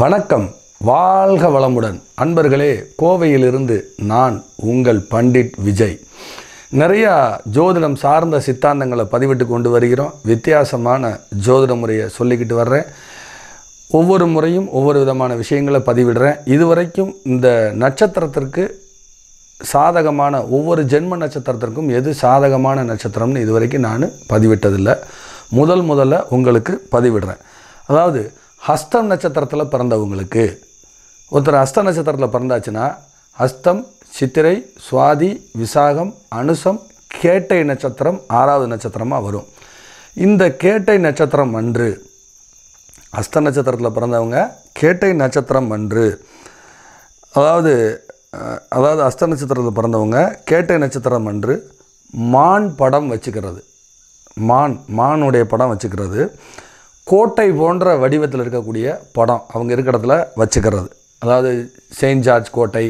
வணக்கம் வாழ்க வளமுடன் அன்பர்களே கோவையிலிருந்து நான் உங்கள் பண்டிட் விஜய் நிறையா ஜோதிடம் சார்ந்த சித்தாந்தங்களை பதிவிட்டு கொண்டு வருகிறோம் வித்தியாசமான ஜோதிட முறையை சொல்லிக்கிட்டு வர்றேன் ஒவ்வொரு முறையும் ஒவ்வொரு விதமான விஷயங்களை பதிவிடுறேன் இதுவரைக்கும் இந்த நட்சத்திரத்திற்கு சாதகமான ஒவ்வொரு ஜென்ம நட்சத்திரத்திற்கும் எது சாதகமான நட்சத்திரம்னு இதுவரைக்கும் நான் பதிவிட்டதில்லை முதல் முதல்ல உங்களுக்கு பதிவிடுறேன் அதாவது ஹஸ்தம் நட்சத்திரத்தில் பிறந்தவங்களுக்கு ஒருத்தர் ஹஸ்த நட்சத்திரத்தில் பிறந்தாச்சுன்னா ஹஸ்தம் சித்திரை சுவாதி விசாகம் அனுசம் கேட்டை நட்சத்திரம் ஆறாவது நட்சத்திரமாக வரும் இந்த கேட்டை நட்சத்திரம் அன்று அஸ்த நட்சத்திரத்தில் பிறந்தவங்க கேட்டை நட்சத்திரம் அன்று அதாவது அதாவது அஸ்த நட்சத்திரத்தில் பிறந்தவங்க கேட்டை நட்சத்திரம் அன்று மான் படம் வச்சுக்கிறது மான் மானுடைய படம் வச்சுக்கிறது கோட்டை போன்ற வடிவத்தில் இருக்கக்கூடிய படம் அவங்க இருக்கிற இடத்துல வச்சுக்கிறது அதாவது செயின்ட் ஜார்ஜ் கோட்டை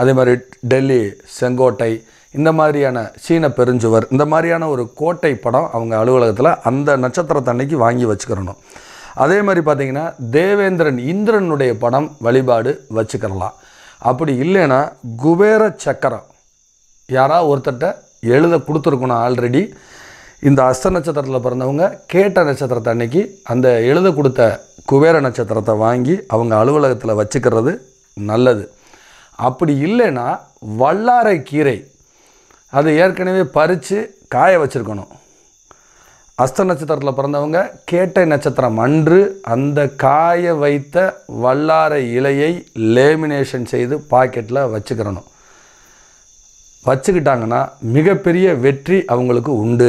அதே மாதிரி டெல்லி செங்கோட்டை இந்த மாதிரியான சீன பெருஞ்சுவர் இந்த மாதிரியான ஒரு கோட்டை படம் அவங்க அலுவலகத்தில் அந்த நட்சத்திரத்தன்னைக்கு வாங்கி வச்சுக்கிறணும் அதே மாதிரி பார்த்திங்கன்னா தேவேந்திரன் இந்திரனுடைய படம் வழிபாடு வச்சுக்கிறலாம் அப்படி இல்லைன்னா குபேர சக்கரம் யாராவது ஒருத்தட்ட எழுத கொடுத்துருக்கணும் ஆல்ரெடி இந்த அஸ்த நட்சத்திரத்தில் பிறந்தவங்க கேட்ட நட்சத்திரத்தை அன்னைக்கு அந்த எழுத கொடுத்த குபேர நட்சத்திரத்தை வாங்கி அவங்க அலுவலகத்தில் வச்சுக்கிறது நல்லது அப்படி இல்லைன்னா வல்லாரை கீரை அது ஏற்கனவே பறித்து காய வச்சுருக்கணும் அஸ்த நட்சத்திரத்தில் பிறந்தவங்க கேட்டை நட்சத்திரம் அன்று அந்த காய வைத்த வல்லாரை இலையை லேமினேஷன் செய்து பாக்கெட்டில் வச்சுக்கிறணும் வச்சுக்கிட்டாங்கன்னா மிகப்பெரிய வெற்றி அவங்களுக்கு உண்டு